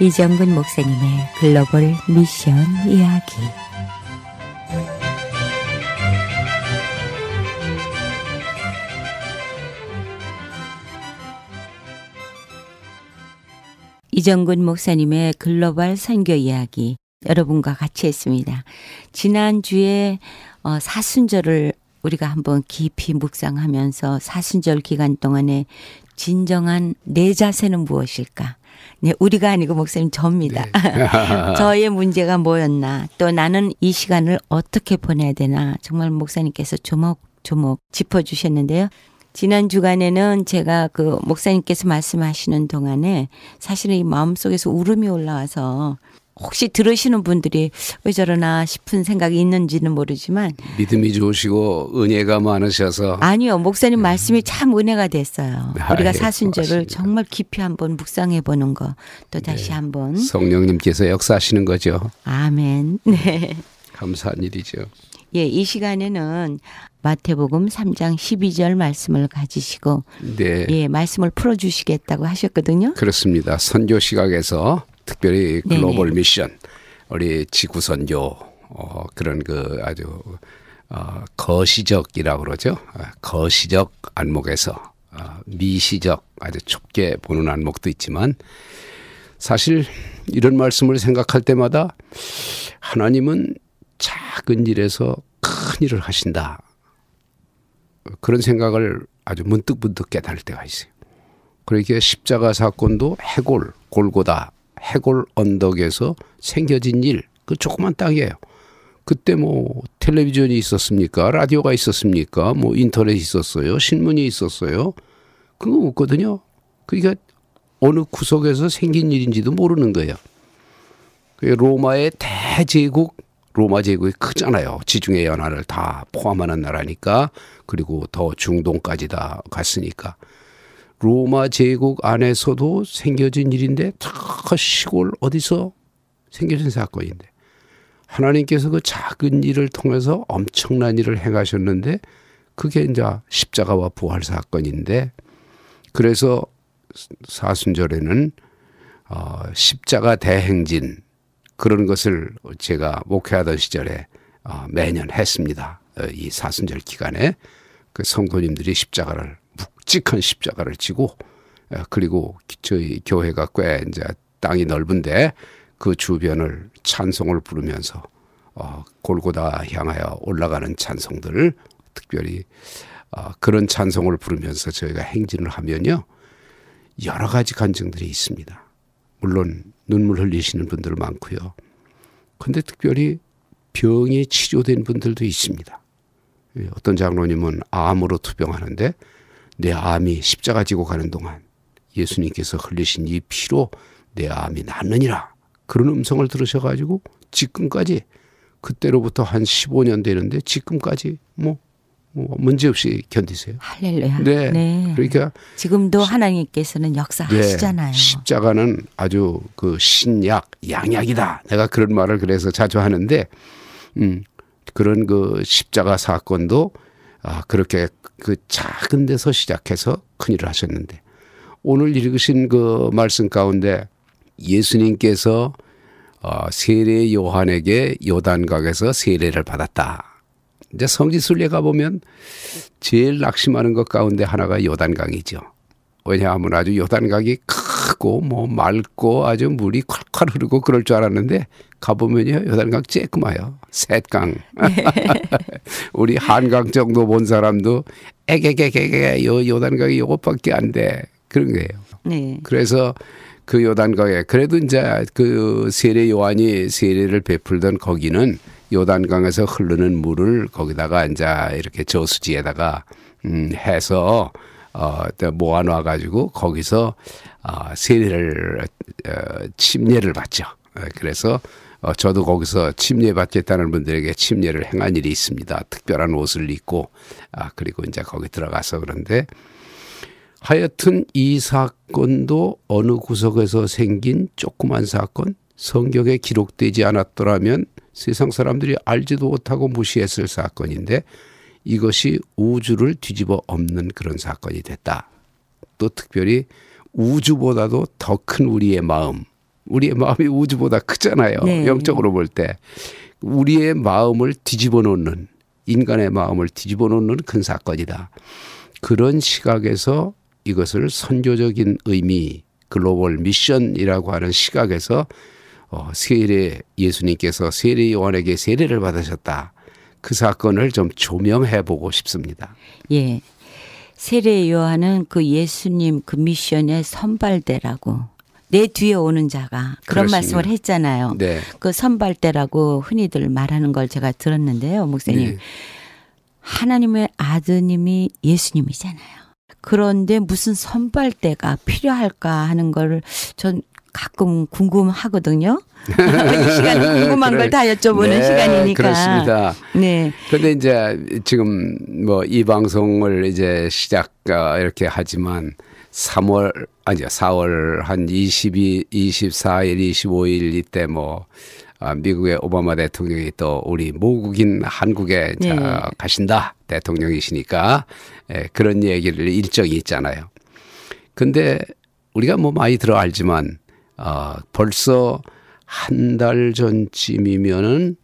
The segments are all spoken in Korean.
이정근 목사님의 글로벌 미션 이야기 이정근 목사님의 글로벌 선교 이야기 여러분과 같이 했습니다. 지난주에 어, 사순절을 우리가 한번 깊이 묵상하면서 사순절 기간 동안에 진정한 내 자세는 무엇일까? 네, 우리가 아니고 목사님 접니다. 네. 저의 문제가 뭐였나? 또 나는 이 시간을 어떻게 보내야 되나? 정말 목사님께서 조목조목 짚어 주셨는데요. 지난 주간에는 제가 그 목사님께서 말씀하시는 동안에 사실은 이 마음속에서 울음이 올라와서 혹시 들으시는 분들이 왜 저러나 싶은 생각이 있는지는 모르지만 믿음이 좋으시고 은혜가 많으셔서 아니요 목사님 음. 말씀이 참 은혜가 됐어요. 아, 우리가 사순절을 정말 깊이 한번 묵상해 보는 거또 네. 다시 네. 한번 성령님께서 역사하시는 거죠. 아멘. 음. 네. 감사한 일이죠. 예, 이 시간에는 마태복음 3장 12절 말씀을 가지시고 네. 예, 말씀을 풀어 주시겠다고 하셨거든요. 그렇습니다. 선교 시각에서 특별히 글로벌 네네. 미션 우리 지구 선교 어, 그런 그 아주 어, 거시적이라고 그러죠. 어, 거시적 안목에서 어, 미시적 아주 좁게 보는 안목도 있지만 사실 이런 말씀을 생각할 때마다 하나님은 작은 일에서 큰 일을 하신다. 그런 생각을 아주 문득문득 깨달을 때가 있어요. 그러니까 십자가 사건도 해골, 골고다 해골 언덕에서 생겨진 일, 그 조그만 땅이에요. 그때 뭐 텔레비전이 있었습니까? 라디오가 있었습니까? 뭐 인터넷이 있었어요? 신문이 있었어요? 그거 없거든요. 그러니까 어느 구석에서 생긴 일인지도 모르는 거예요. 로마의 대제국, 로마 제국이 크잖아요. 지중해 연안을 다 포함하는 나라니까. 그리고 더 중동까지 다 갔으니까. 로마 제국 안에서도 생겨진 일인데 다 시골 어디서 생겨진 사건인데 하나님께서 그 작은 일을 통해서 엄청난 일을 행하셨는데 그게 이제 십자가와 부활 사건인데 그래서 사순절에는 어, 십자가 대행진 그런 것을 제가 목회하던 시절에 어, 매년 했습니다. 어, 이 사순절 기간에 그 성도님들이 십자가를 묵직한 십자가를 지고 그리고 저희 교회가 꽤 이제 땅이 넓은데 그 주변을 찬송을 부르면서 어, 골고다 향하여 올라가는 찬송들을 특별히 어, 그런 찬송을 부르면서 저희가 행진을 하면요 여러 가지 간증들이 있습니다. 물론 눈물 흘리시는 분들 많고요. 근데 특별히 병이 치료된 분들도 있습니다. 예, 어떤 장로님은 암으로 투병하는데 내 암이 십자가 지고 가는 동안 예수님께서 흘리신 이 피로 내 암이 낫느니라. 그런 음성을 들으셔가지고 지금까지 그때로부터 한 15년 되는데 지금까지 뭐, 뭐 문제없이 견디세요. 할렐루야. 네. 네. 그러니까 지금도 하나님께서는 역사하시잖아요. 네. 십자가는 아주 그 신약, 양약이다. 내가 그런 말을 그래서 자주 하는데 음, 그런 그 십자가 사건도 아, 그렇게 그 작은 데서 시작해서 큰 일을 하셨는데 오늘 읽으신 그 말씀 가운데 예수님께서 어, 세례 요한에게 요단각에서 세례를 받았다. 이제 성지순례 가보면 제일 낙심하는 것 가운데 하나가 요단강이죠. 왜냐하면 아주 요단강이 큰 크고 뭐 맑고 아주 물이 콸콸 흐르고 그럴 줄 알았는데 가보면요 요단강 쬐끄마요 셋강 네. 우리 한강 정도 본 사람도 에게게게게 요 요단강이 요것밖에 안 돼 그런 거예요. 네. 그래서 그 요단강에 그래도 이제 그 세례 요한이 세례를 베풀던 거기는 요단강에서 흐르는 물을 거기다가 이제 이렇게 저수지에다가 음 해서 어 모아놔 가지고 거기서 아, 세례를 어, 침례를 받죠. 어, 그래서 어, 저도 거기서 침례 받겠다는 분들에게 침례를 행한 일이 있습니다. 특별한 옷을 입고 아, 그리고 이제 거기 들어가서 그런데 하여튼 이 사건도 어느 구석에서 생긴 조그만 사건 성경에 기록되지 않았더라면 세상 사람들이 알지도 못하고 무시했을 사건인데 이것이 우주를 뒤집어 엎는 그런 사건이 됐다. 또 특별히 우주보다도 더 큰 우리의 마음. 우리의 마음이 우주보다 크잖아요. 네. 영적으로 볼 때. 우리의 마음을 뒤집어 놓는, 인간의 마음을 뒤집어 놓는 큰 사건이다. 그런 시각에서 이것을 선교적인 의미, 글로벌 미션이라고 하는 시각에서 어, 세례, 예수님께서 세례 요한에게 세례를 받으셨다. 그 사건을 좀 조명해 보고 싶습니다. 예. 세례 요한은 그 예수님 그 미션에 선발대라고내 뒤에 오는 자가 그런 그렇습니다. 말씀을 했잖아요. 네. 그 선발대라고 흔히들 말하는 걸 제가 들었는데요, 목사님. 네. 하나님의 아드님이 예수님이잖아요. 그런데 무슨 선발대가 필요할까 하는 걸전 가끔 궁금하거든요. 시간 궁금한 걸 다 여쭤보는 네, 시간이니까. 그렇습니다. 네. 근데 이제 지금 뭐 이 방송을 이제 시작 어, 이렇게 하지만 3월 아니요 4월 한 22, 24일, 25일 이때 뭐 아, 미국의 오바마 대통령이 또 우리 모국인 한국에 네. 가신다 대통령이시니까 예, 그런 얘기를 일정이 있잖아요. 근데 우리가 뭐 많이 들어 알지만 아, 벌써 한 달 전쯤이면은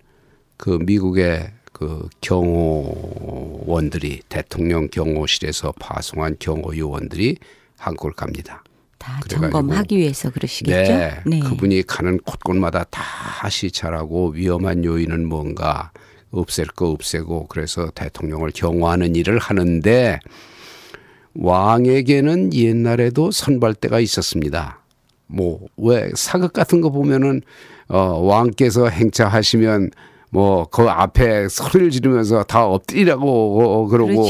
그 미국의 그 경호원들이 대통령 경호실에서 파송한 경호 요원들이 한국을 갑니다. 다 점검하기 위해서 그러시겠죠? 네, 네. 그분이 가는 곳곳마다 다 시찰하고 위험한 요인은 뭔가 없앨 거 없애고 그래서 대통령을 경호하는 일을 하는데 왕에게는 옛날에도 선발대가 있었습니다. 뭐왜 사극 같은 거 보면은 어 왕께서 행차하시면 뭐 그 앞에 소리를 지르면서 다 엎드리라고 그러고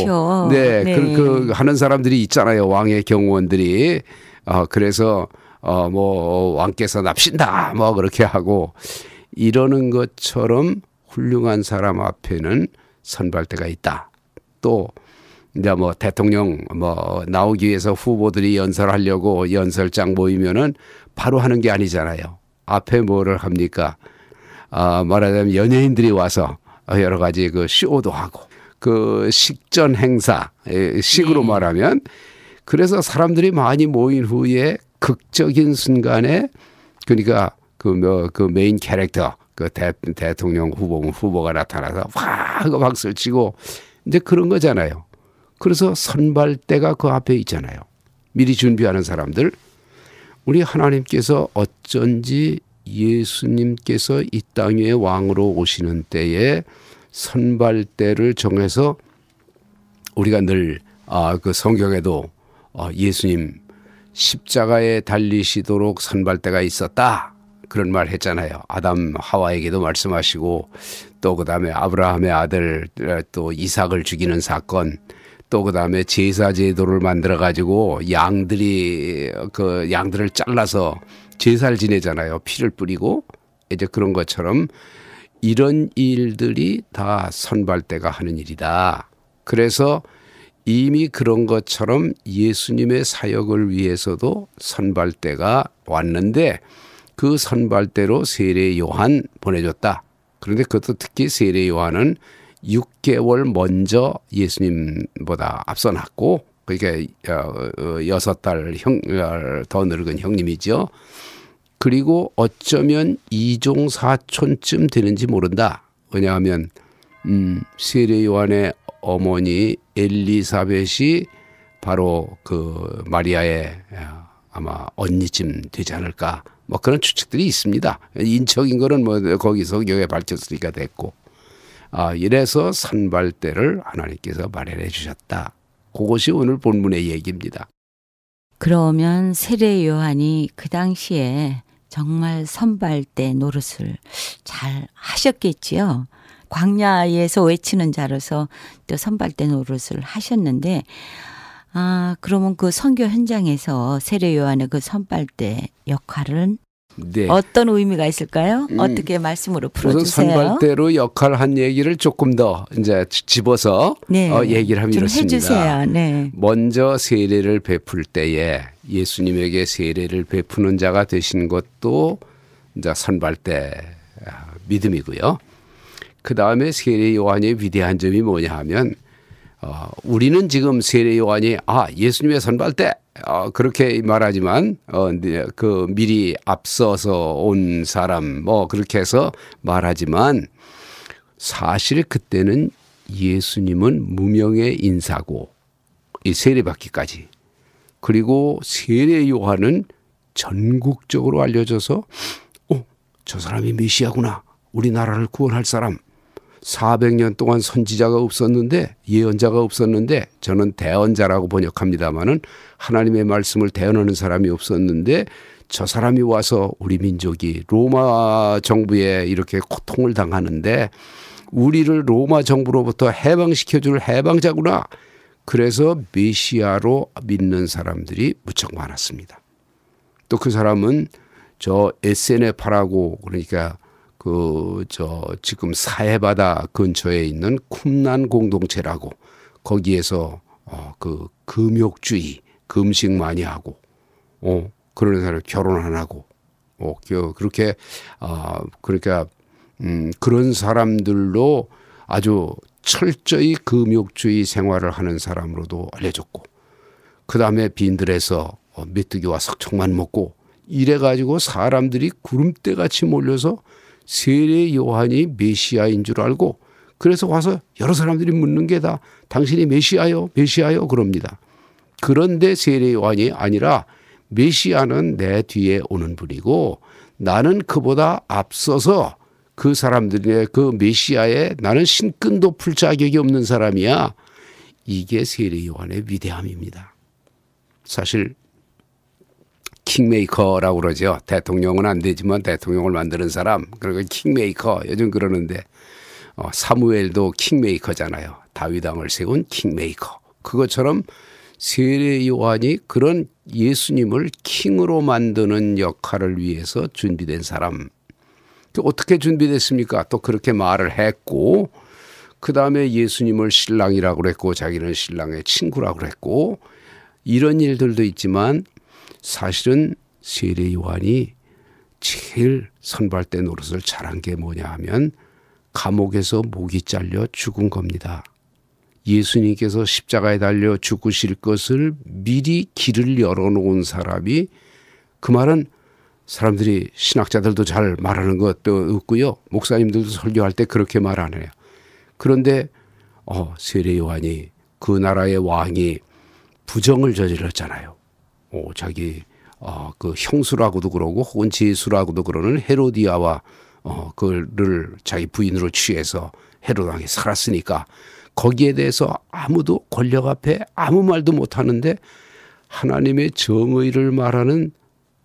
그렇 네, 네. 그, 그 하는 사람들이 있잖아요 왕의 경호원들이 어 그래서 어 뭐 왕께서 납신다 뭐 그렇게 하고 이러는 것처럼 훌륭한 사람 앞에는 선발대가 있다 또 이제 뭐 대통령 뭐 나오기 위해서 후보들이 연설하려고 연설장 모이면은 바로 하는 게 아니잖아요. 앞에 뭐를 합니까? 아, 말하자면 연예인들이 와서 여러 가지 그 쇼도 하고 그 식전 행사 예, 식으로 네. 말하면 그래서 사람들이 많이 모인 후에 극적인 순간에 그러니까 그 뭐그 뭐 그 메인 캐릭터 그 대, 대통령 후보 후보가 나타나서 확 하고 박수를 치고 이제 그런 거잖아요. 그래서 선발대가 그 앞에 있잖아요. 미리 준비하는 사람들. 우리 하나님께서 어쩐지 예수님께서 이 땅의 왕으로 오시는 때에 선발대를 정해서 우리가 늘 아, 그 성경에도 어, 예수님 십자가에 달리시도록 선발대가 있었다. 그런 말 했잖아요. 아담 하와에게도 말씀하시고 또 그다음에 아브라함의 아들 또 이삭을 죽이는 사건 또 그다음에 제사 제도를 만들어 가지고 양들이 그 양들을 잘라서 제사를 지내잖아요. 피를 뿌리고 이제 그런 것처럼 이런 일들이 다 선발대가 하는 일이다. 그래서 이미 그런 것처럼 예수님의 사역을 위해서도 선발대가 왔는데 그 선발대로 세례 요한 보내줬다. 그런데 그것도 특히 세례 요한은 6개월 먼저 예수님보다 앞서 났고 그러니까 어, 어, 여섯 달형더 늙은 형님이죠. 그리고 어쩌면 이종 사촌쯤 되는지 모른다. 왜냐하면 음, 세례 요한의 어머니 엘리사벳이 바로 그 마리아의 어, 아마 언니쯤 되지 않을까. 뭐 그런 추측들이 있습니다. 인척인 거는 뭐 거기서 여기 밝혔으니까 됐고. 아, 이래서 산발대를 하나님께서 마련해 주셨다. 그것이 오늘 본문의 얘기입니다. 그러면 세례 요한이 그 당시에 정말 선발대 노릇을 잘 하셨겠지요. 광야에서 외치는 자로서 또 선발대 노릇을 하셨는데 아, 그러면 그 선교 현장에서 세례 요한의 그 선발대 역할은 네. 어떤 의미가 있을까요? 음, 어떻게 말씀으로 풀어주세요. 선발대로 역할한 얘기를 조금 더 이제 집어서 네. 어, 얘기를 하면 이렇습니다. 해주세요. 네. 먼저 세례를 베풀 때에 예수님에게 세례를 베푸는 자가 되신 것도 이제 선발대 아, 믿음이고요. 그 다음에 세례 요한의 위대한 점이 뭐냐 하면 어, 우리는 지금 세례 요한이 아 예수님의 선발대 어, 그렇게 말하지만 어, 네, 그 미리 앞서서 온 사람 뭐 그렇게 해서 말하지만 사실 그때는 예수님은 무명의 인사고 이 세례받기까지 그리고 세례 요한은 전국적으로 알려져서 어, 저 사람이 메시아구나 우리나라를 구원할 사람 400년 동안 선지자가 없었는데 예언자가 없었는데 저는 대언자라고 번역합니다마는 하나님의 말씀을 대언하는 사람이 없었는데 저 사람이 와서 우리 민족이 로마 정부에 이렇게 고통을 당하는데 우리를 로마 정부로부터 해방시켜 줄 해방자구나. 그래서 메시아로 믿는 사람들이 무척 많았습니다. 또 그 사람은 저 SNF라고 그러니까 그저 지금 사해바다 근처에 있는 쿰난 공동체라고 거기에서 어그 금욕주의 금식 많이 하고 어 그런 사람 결혼 안 하고 어 그렇게 아 어, 그러니까 음 그런 사람들로 아주 철저히 금욕주의 생활을 하는 사람으로도 알려졌고 그 다음에 빈들에서 어, 메뚜기와 석청만 먹고 이래가지고 사람들이 구름대같이 몰려서 세례 요한이 메시아인 줄 알고 그래서 와서 여러 사람들이 묻는 게 다 당신이 메시아요 메시아요 그럽니다. 그런데 세례 요한이 아니라 메시아는 내 뒤에 오는 분이고 나는 그보다 앞서서 그 사람들의 그 메시아에 나는 신끈 높을 자격이 없는 사람이야. 이게 세례 요한의 위대함입니다. 사실 킹메이커라고 그러죠. 대통령은 안 되지만 대통령을 만드는 사람. 그리고 킹메이커. 요즘 그러는데 어, 사무엘도 킹메이커잖아요. 다윗왕을 세운 킹메이커. 그것처럼 세례 요한이 그런 예수님을 킹으로 만드는 역할을 위해서 준비된 사람. 그 어떻게 준비됐습니까? 또 그렇게 말을 했고 그 다음에 예수님을 신랑이라고 그랬고 자기는 신랑의 친구라고 그랬고 이런 일들도 있지만 사실은 세례 요한이 제일 선발된 노릇을 잘한 게 뭐냐 하면 감옥에서 목이 잘려 죽은 겁니다. 예수님께서 십자가에 달려 죽으실 것을 미리 길을 열어놓은 사람이 그 말은 사람들이 신학자들도 잘 말하는 것도 없고요. 목사님들도 설교할 때 그렇게 말 안 해요. 그런데 어, 세례 요한이 그 나라의 왕이 부정을 저질렀잖아요. 어, 자기 어, 그 형수라고도 그러고 혹은 제수라고도 그러는 헤로디아와 어, 그를 자기 부인으로 취해서 헤로당에 살았으니까 거기에 대해서 아무도 권력 앞에 아무 말도 못 하는데 하나님의 정의를 말하는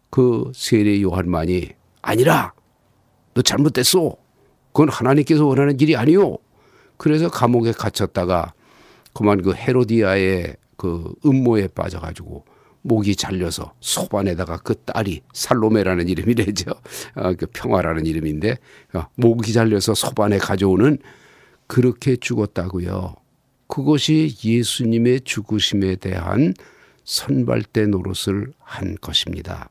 그 세례 요한만이 아니라 너 잘못됐어. 그건 하나님께서 원하는 길이 아니오 그래서 감옥에 갇혔다가 그만 그 헤로디아의 그 음모에 빠져가지고 목이 잘려서 소반에다가 그 딸이 살로메라는 이름이래죠. 어, 그 평화라는 이름인데 어, 목이 잘려서 소반에 가져오는 그렇게 죽었다고요. 그것이 예수님의 죽으심에 대한 선발대 노릇을 한 것입니다.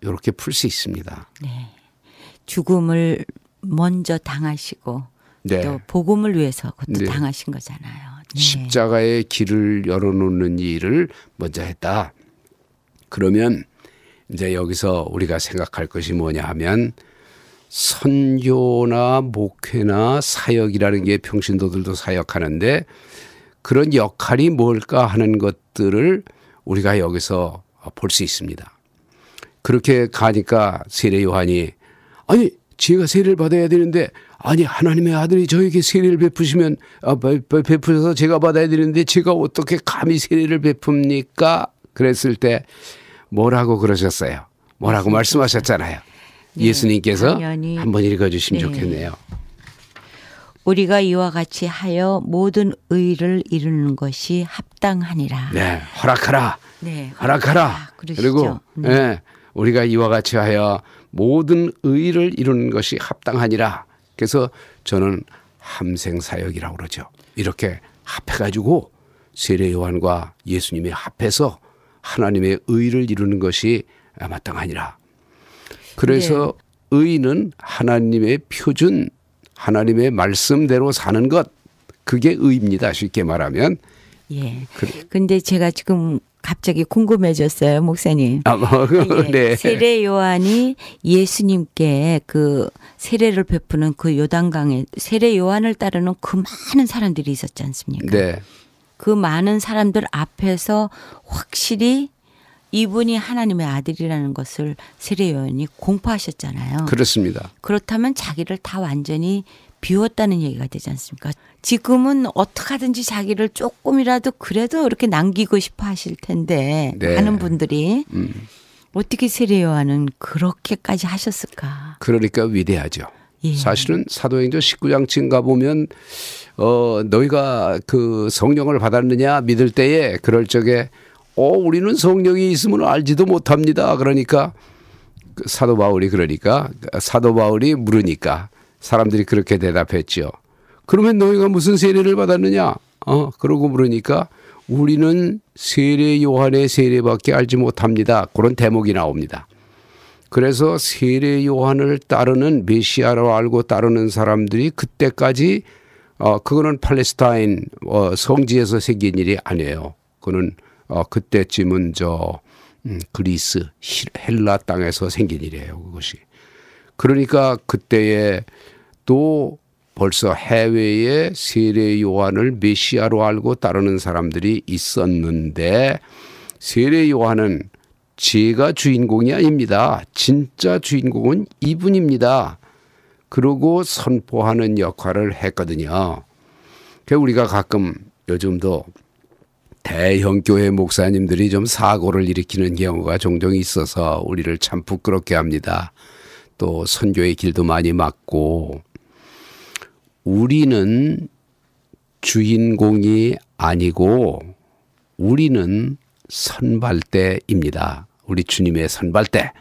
이렇게 풀 수 있습니다. 네. 죽음을 먼저 당하시고 네. 또 복음을 위해서 그것도 네. 당하신 거잖아요. 네. 십자가의 길을 열어놓는 일을 먼저 했다. 그러면 이제 여기서 우리가 생각할 것이 뭐냐 하면 선교나 목회나 사역이라는 게 평신도들도 사역하는데 그런 역할이 뭘까 하는 것들을 우리가 여기서 볼 수 있습니다. 그렇게 가니까 세례 요한이 아니 제가 세례를 받아야 되는데 아니 하나님의 아들이 저에게 세례를 베푸시면 아, 베푸셔서 제가 받아야 되는데 제가 어떻게 감히 세례를 베풉니까? 그랬을 때 뭐라고 그러셨어요? 뭐라고 말씀하셨잖아요. 네, 예수님께서 당연히. 한번 읽어주시면 네. 좋겠네요. 우리가 이와 같이 하여 모든 의를 이루는 것이 합당하니라. 네, 허락하라. 네, 허락하라. 허락하라. 그리고 네. 네, 우리가 이와 같이 하여 모든 의를 이루는 것이 합당하니라. 그래서 저는 함생 사역이라고 그러죠. 이렇게 합해가지고 세례 요한과 예수님이 합해서 하나님의 의를 이루는 것이 마땅하니라. 그래서 네. 의는 하나님의 표준, 하나님의 말씀대로 사는 것, 그게 의입니다. 쉽게 말하면. 예. 그래. 근데 제가 지금 갑자기 궁금해졌어요, 목사님. 아, 뭐, 예. 네. 세례 요한이 예수님께 그 세례를 베푸는 그 요단강에 세례 요한을 따르는 그 많은 사람들이 있었지 않습니까? 네. 그 많은 사람들 앞에서 확실히 이분이 하나님의 아들이라는 것을 세례 요한이 공포하셨잖아요. 그렇습니다. 그렇다면 자기를 다 완전히 비웠다는 얘기가 되지 않습니까? 지금은 어떻게 하든지 자기를 조금이라도 그래도 이렇게 남기고 싶어 하실 텐데 네. 하는 분들이 음. 어떻게 세례 요한은 그렇게까지 하셨을까? 그러니까 위대하죠. 예. 사실은 사도행전 19장 쯤 가보면 어 너희가 그 성령을 받았느냐 믿을 때에 그럴 적에 어 우리는 성령이 있으면 알지도 못합니다. 그러니까 그 사도 바울이 그러니까 사도 바울이 물으니까 사람들이 그렇게 대답했죠 그러면 너희가 무슨 세례를 받았느냐? 어 그러고 물으니까 우리는 세례 요한의 세례밖에 알지 못합니다. 그런 대목이 나옵니다. 그래서 세례 요한을 따르는 메시아로 알고 따르는 사람들이 그때까지 어 그거는 팔레스타인 어 성지에서 생긴 일이 아니에요. 그는 어 그때쯤은 저 음, 그리스 헬라 땅에서 생긴 일이에요. 그것이. 그러니까 그때에 또 벌써 해외에 세례 요한을 메시아로 알고 따르는 사람들이 있었는데 세례 요한은 제가 주인공이 아닙니다. 진짜 주인공은 이분입니다. 그러고 선포하는 역할을 했거든요. 그러니까 우리가 가끔 요즘도 대형 교회 목사님들이 좀 사고를 일으키는 경우가 종종 있어서 우리를 참 부끄럽게 합니다. 또 선교의 길도 많이 막고 우리는 주인공이 아니고 우리는 선발대입니다. 우리 주님의 선발대.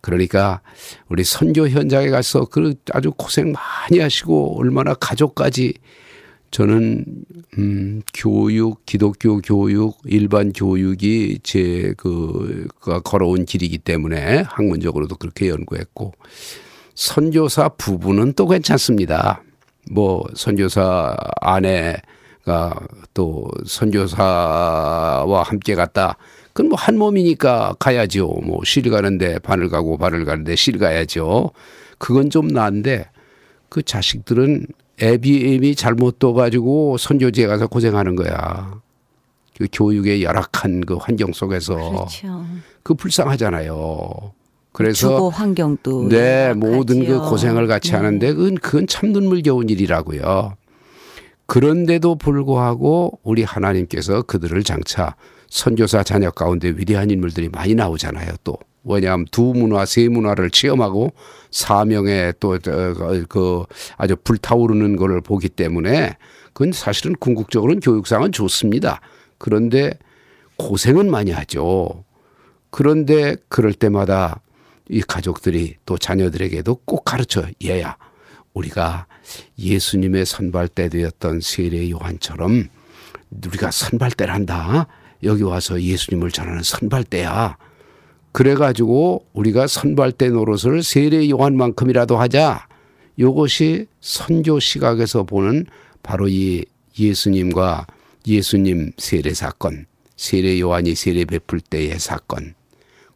그러니까 우리 선교 현장에 가서 그 아주 고생 많이 하시고 얼마나 가족까지 저는 음 교육 기독교 교육 일반 교육이 제그가 걸어온 길이기 때문에 학문적으로도 그렇게 연구했고 선교사 부부는 또 괜찮습니다. 뭐 선교사 아내가 또 선교사와 함께 갔다 그건 뭐 한 몸이니까 가야죠. 뭐 실 가는데 반을 가고 반을 가는데 실 가야죠. 그건 좀나은데그 자식들은 애비 애비 잘못 떠가지고 선교지에 가서 고생하는 거야. 그 교육의 열악한 그 환경 속에서 그렇죠. 그 불쌍하잖아요. 그래서 주거 환경도 네 열악하지요. 모든 그 고생을 같이 네. 하는데 그건, 그건 참 눈물겨운 일이라고요. 그런데도 불구하고 우리 하나님께서 그들을 장차 선교사 자녀 가운데 위대한 인물들이 많이 나오잖아요. 또 왜냐하면 두 문화, 세 문화를 체험하고 사명에 또그 어, 아주 불타오르는 것을 보기 때문에 그건 사실은 궁극적으로는 교육상은 좋습니다. 그런데 고생은 많이 하죠. 그런데 그럴 때마다 이 가족들이 또 자녀들에게도 꼭 가르쳐 얘야 우리가 예수님의 선발대 되었던 세례 요한처럼 우리가 선발대란다. 여기 와서 예수님을 전하는 선발대야. 그래가지고 우리가 선발대 노릇을 세례 요한만큼이라도 하자. 요것이 선조 시각에서 보는 바로 이 예수님과 예수님 세례 사건, 세례 요한이 세례 베풀 때의 사건.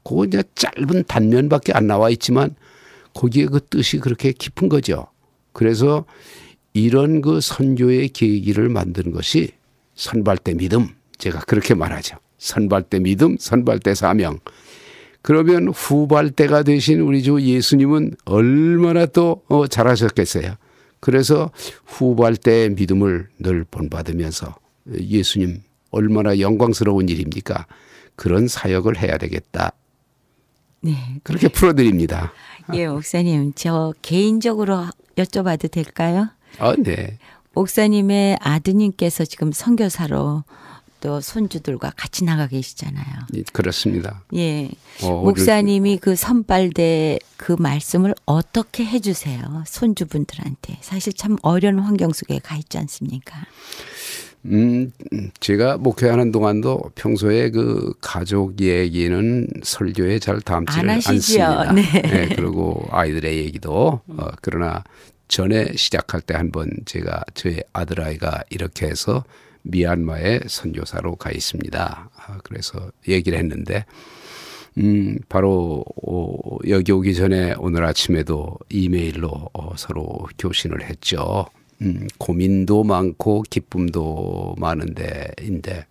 그거 이제 짧은 단면밖에 안 나와 있지만 거기에 그 뜻이 그렇게 깊은 거죠. 그래서 이런 그 선조의 계기를 만든 것이 선발대 믿음, 제가 그렇게 말하죠. 선발대 믿음, 선발대 사명. 그러면 후발대가 되신 우리 주 예수님은 얼마나 또 어, 잘하셨겠어요. 그래서 후발대의 믿음을 늘 본받으면서 예수님 얼마나 영광스러운 일입니까? 그런 사역을 해야 되겠다. 네. 그렇게 풀어드립니다. 예, 목사님. 저 개인적으로 여쭤봐도 될까요? 아, 네. 목사님의 아드님께서 지금 선교사로 또 손주들과 같이 나가 계시잖아요. 예, 그렇습니다. 예. 어, 목사님이 그 선발대 그 말씀을 어떻게 해주세요? 손주분들한테. 사실 참 어려운 환경 속에 가 있지 않습니까? 음, 제가 목회하는 동안도 평소에 그 가족 얘기는 설교에 잘 담지를 안 하시죠. 않습니다. 네. 네. 그리고 아이들의 얘기도 어, 그러나 전에 시작할 때한번 제가 저의 아들아이가 이렇게 해서 미얀마의 선교사로 가 있습니다. 아, 그래서 얘기를 했는데 음, 바로 어, 여기 오기 전에 오늘 아침에도 이메일로 어, 서로 교신을 했죠. 음, 고민도 많고 기쁨도 많은데인데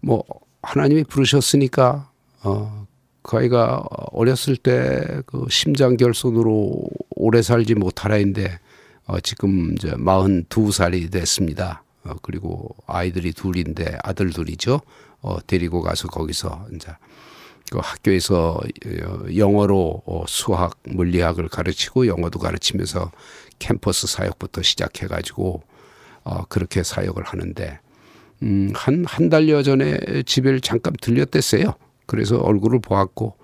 뭐 하나님이 부르셨으니까 어, 그 아이가 어렸을 때 그 심장결손으로 오래 살지 못하라인데 어, 지금 이제 42살이 됐습니다. 어, 그리고 아이들이 둘인데 아들 둘이죠. 어, 데리고 가서 거기서 이제 그 학교에서 어, 영어로 어, 수학, 물리학을 가르치고 영어도 가르치면서 캠퍼스 사역부터 시작해가지고 어, 그렇게 사역을 하는데 음, 한, 한 달여 전에 집을 잠깐 들렸댔어요. 그래서 얼굴을 보았고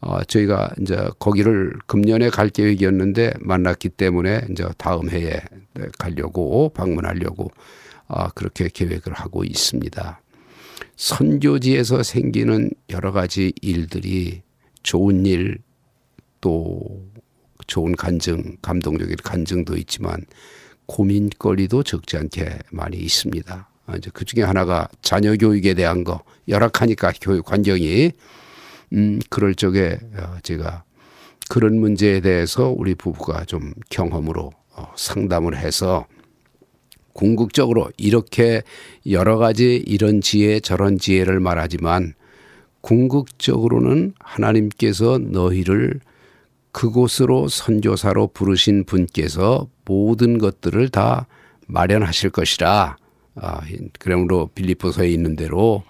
어, 저희가 이제 거기를 금년에 갈 계획이었는데 만났기 때문에 이제 다음 해에 가려고 방문하려고 아, 그렇게 계획을 하고 있습니다. 선교지에서 생기는 여러 가지 일들이 좋은 일, 또 좋은 간증, 감동적인 간증도 있지만 고민거리도 적지 않게 많이 있습니다. 아, 이제 그 중에 하나가 자녀 교육에 대한 거 열악하니까 교육 환경이 음 그럴 적에 어, 제가 그런 문제에 대해서 우리 부부가 좀 경험으로 어, 상담을 해서 궁극적으로 이렇게 여러 가지 이런 지혜 저런 지혜를 말하지만 궁극적으로는 하나님께서 너희를 그곳으로 선조사로 부르신 분께서 모든 것들을 다 마련하실 것이라. 아, 그러므로 빌립보서에 있는 대로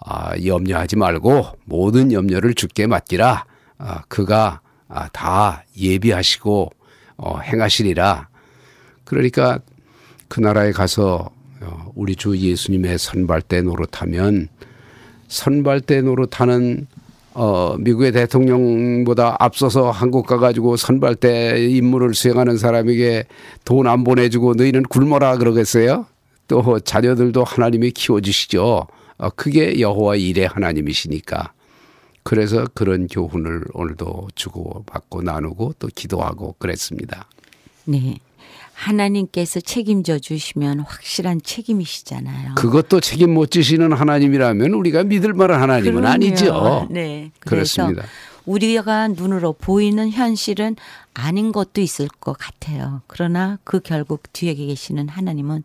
아, 염려하지 말고 모든 염려를 주께 맡기라. 아, 그가 아, 다 예비하시고 어, 행하시리라. 그러니까 그 나라에 가서 어, 우리 주 예수님의 선발대 노릇하면 선발대 노릇하는 어, 미국의 대통령보다 앞서서 한국 가가지고 선발대 임무를 수행하는 사람에게 돈 안 보내주고 너희는 굶어라 그러겠어요? 또 자녀들도 하나님이 키워주시죠. 어, 그게 여호와 일의 하나님이시니까. 그래서 그런 교훈을 오늘도 주고 받고 나누고 또 기도하고 그랬습니다. 네. 하나님께서 책임져 주시면 확실한 책임이시잖아요. 그것도 책임 못 지시는 하나님이라면 우리가 믿을 만한 하나님은 그럼요. 아니죠. 네. 그렇습니다. 우리가 눈으로 보이는 현실은 아닌 것도 있을 것 같아요. 그러나 그 결국 뒤에 계시는 하나님은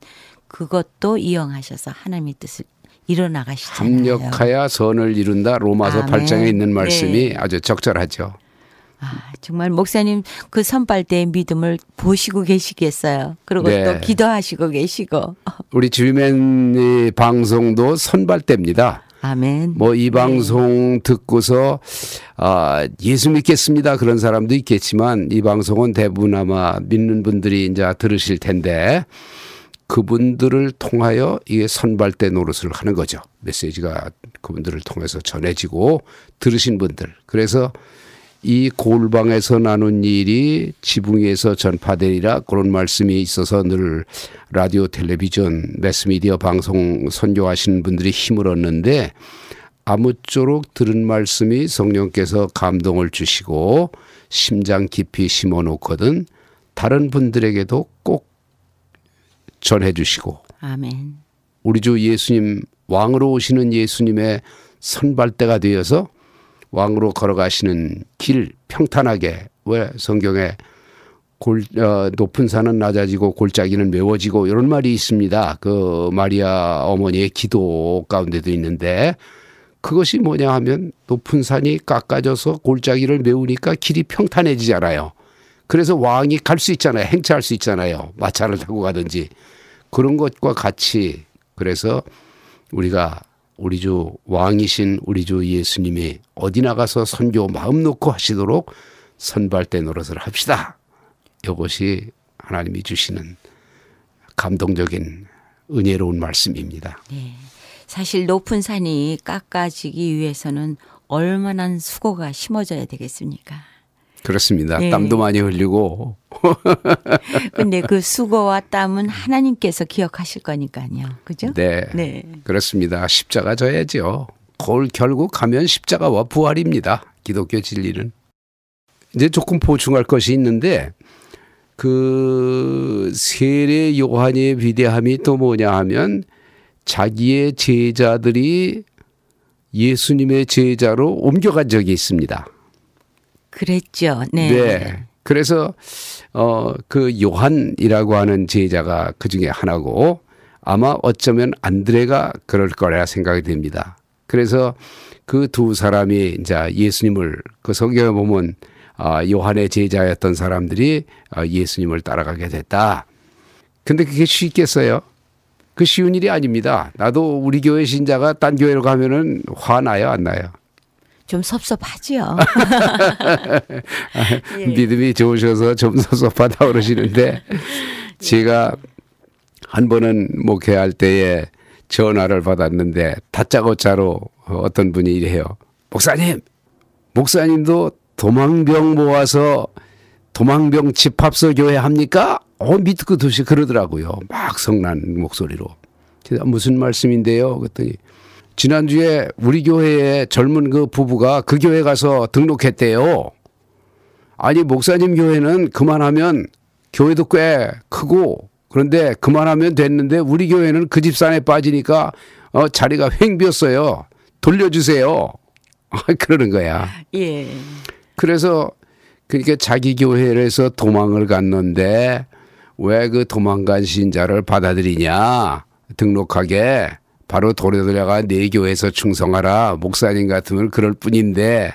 그것도 이용하셔서 하나님의 뜻을 일어나가시잖아요. 합력하여 선을 이룬다 로마서 아멘. 8장에 있는 말씀이 네. 아주 적절하죠. 아, 정말 목사님 그 선발대의 믿음을 보시고 계시겠어요. 그리고 네. 또 기도하시고 계시고. 우리 주맨이 방송도 선발대입니다. 아멘. 뭐 이 방송 네. 듣고서 아, 예수 믿겠습니다 그런 사람도 있겠지만 이 방송은 대부분 아마 믿는 분들이 이제 들으실 텐데 그분들을 통하여 이게 선발대 노릇을 하는 거죠. 메시지가 그분들을 통해서 전해지고 들으신 분들. 그래서 이 골방에서 나눈 일이 지붕 위에서 전파되리라 그런 말씀이 있어서 늘 라디오 텔레비전 매스미디어 방송 선교하시는 분들이 힘을 얻는데 아무쪼록 들은 말씀이 성령께서 감동을 주시고 심장 깊이 심어 놓거든 다른 분들에게도 꼭 전해 주시고 아멘. 우리 주 예수님 왕으로 오시는 예수님의 선발대가 되어서 왕으로 걸어가시는 길 평탄하게 왜 성경에 골, 어, 높은 산은 낮아지고 골짜기는 메워지고 이런 말이 있습니다. 그 마리아 어머니의 기도 가운데도 있는데 그것이 뭐냐 하면 높은 산이 깎아져서 골짜기를 메우니까 길이 평탄해지잖아요. 그래서 왕이 갈 수 있잖아요. 행차할 수 있잖아요. 마차를 타고 가든지 그런 것과 같이 그래서 우리가 우리 주 왕이신 우리 주 예수님이 어디 나가서 선교 마음 놓고 하시도록 선발대 노릇을 합시다. 이것이 하나님이 주시는 감동적인 은혜로운 말씀입니다. 네. 사실 높은 산이 깎아지기 위해서는 얼마나 수고가 심어져야 되겠습니까? 그렇습니다. 네. 땀도 많이 흘리고. 근데 그 수고와 땀은 음. 하나님께서 기억하실 거니까요. 그죠? 네. 네. 그렇습니다. 십자가 져야죠골 결국 가면 십자가와 부활입니다. 기독교 진리는. 이제 조금 보충할 것이 있는데 그 세례 요한의 위대함이 또 뭐냐 하면 자기의 제자들이 예수님의 제자로 옮겨간 적이 있습니다. 그랬죠. 네. 네. 그래서 어 그 요한이라고 하는 제자가 그 중에 하나고 아마 어쩌면 안드레가 그럴 거라 생각이 됩니다. 그래서 그 두 사람이 이제 예수님을 그 성경에 보면 아 요한의 제자였던 사람들이 어, 예수님을 따라가게 됐다. 근데 그게 쉽겠어요? 그 쉬운 일이 아닙니다. 나도 우리 교회 신자가 딴 교회로 가면은 화나요, 안 나요? 좀 섭섭하지요. 예. 믿음이 좋으셔서 좀 섭섭하다 그러시는데 예. 제가 한 번은 목회할 때에 전화를 받았는데 다짜고짜로 어떤 분이 이래요. 목사님, 목사님도 도망병 모아서 도망병 집합소 교회 합니까? 어, 미트 고 듯이 그러더라고요. 막 성난 목소리로. 무슨 말씀인데요? 그랬더니 지난주에 우리 교회에 젊은 그 부부가 그 교회 가서 등록했대요. 아니, 목사님 교회는 그만하면 교회도 꽤 크고 그런데 그만하면 됐는데 우리 교회는 그 집산에 빠지니까 어, 자리가 횡비었어요. 돌려주세요. 아, 그러는 거야. 예. 그래서 그러니까 자기 교회에서 도망을 갔는데 왜 그 도망간 신자를 받아들이냐 등록하게 바로 도로들려가 내교에서 충성하라. 목사님 같으면 그럴 뿐인데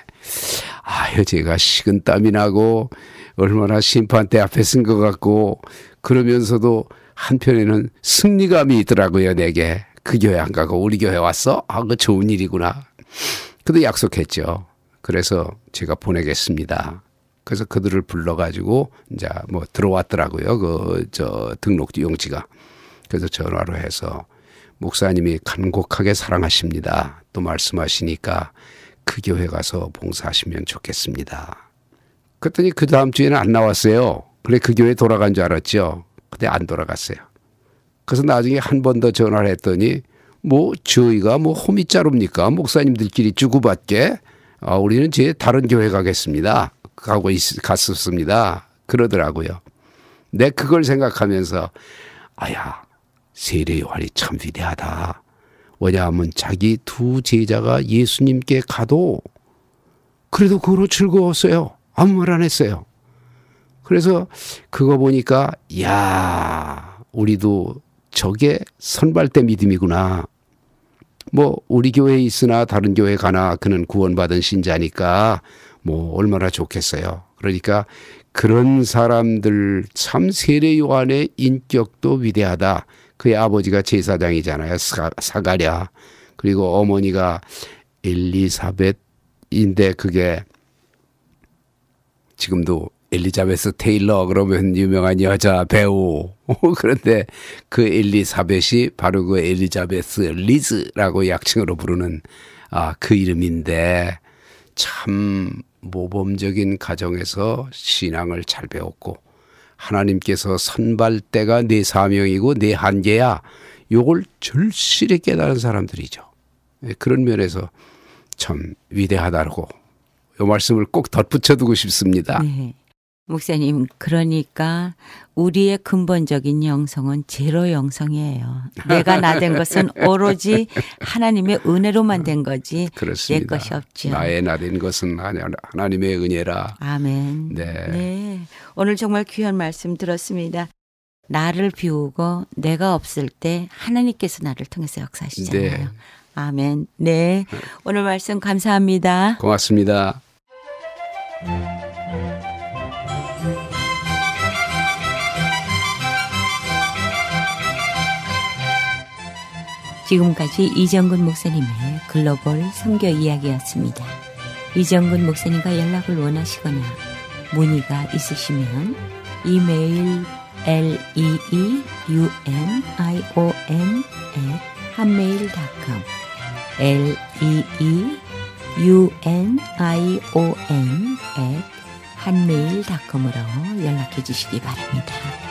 아유 제가 식은땀이 나고 얼마나 심판대 앞에 쓴것 같고 그러면서도 한편에는 승리감이 있더라고요 내게 그 교회 안 가고 우리 교회 왔어 아그 좋은 일이구나 그도 약속했죠 그래서 제가 보내겠습니다 그래서 그들을 불러가지고 이제 뭐 들어왔더라고요 그 저 등록 용지가 그래서 전화로 해서 목사님이 간곡하게 사랑하십니다. 또 말씀하시니까 그 교회 가서 봉사하시면 좋겠습니다. 그랬더니 그 다음 주에는 안 나왔어요. 그래 그 교회 돌아간 줄 알았죠. 근데 안 돌아갔어요. 그래서 나중에 한 번 더 전화를 했더니 뭐 저희가 뭐호미자루니까 목사님들끼리 주고받게 아, 우리는 제 다른 교회 가겠습니다. 가고 있, 갔었습니다. 그러더라고요. 내 그걸 생각하면서 아야 세례 요한이 참 위대하다. 왜냐하면 자기 두 제자가 예수님께 가도 그래도 그로 즐거웠어요. 아무 말 안 했어요. 그래서 그거 보니까 야 우리도 저게 선발대 믿음이구나. 뭐 우리 교회에 있으나 다른 교회 가나 그는 구원받은 신자니까 뭐 얼마나 좋겠어요. 그러니까 그런 사람들 참 세례 요한의 인격도 위대하다. 그의 아버지가 제사장이잖아요. 사가, 랴 그리고 어머니가 엘리사벳인데 그게 지금도 엘리자베스 테일러 그러면 유명한 여자 배우. 그런데 그 엘리사벳이 바로 그 엘리자베스 리즈라고 약칭으로 부르는 아, 그 이름인데 참 모범적인 가정에서 신앙을 잘 배웠고 하나님께서 선발대가 내 사명이고 내 한계야. 요걸 절실히 깨달은 사람들이죠. 예, 그런 면에서 참 위대하다고 요 말씀을 꼭 덧붙여두고 싶습니다. 네. 목사님, 그러니까 우리의 근본적인 영성은 제로 영성이에요. 내가 나된 것은 오로지 하나님의 은혜로만 된 거지 그렇습니다. 내 것이 없죠. 나의 나된 것은 하나님의 은혜라. 아멘. 네. 네. 오늘 정말 귀한 말씀 들었습니다. 나를 비우고 내가 없을 때 하나님께서 나를 통해서 역사하시잖아요. 네. 아멘. 네. 오늘 말씀 감사합니다. 고맙습니다. 지금까지 이정근 목사님의 글로벌 선교 이야기였습니다. 이정근 목사님과 연락을 원하시거나 문의가 있으시면 이메일 leeunion 한메일닷컴 leeunion 한메일닷컴으로 연락해 주시기 바랍니다.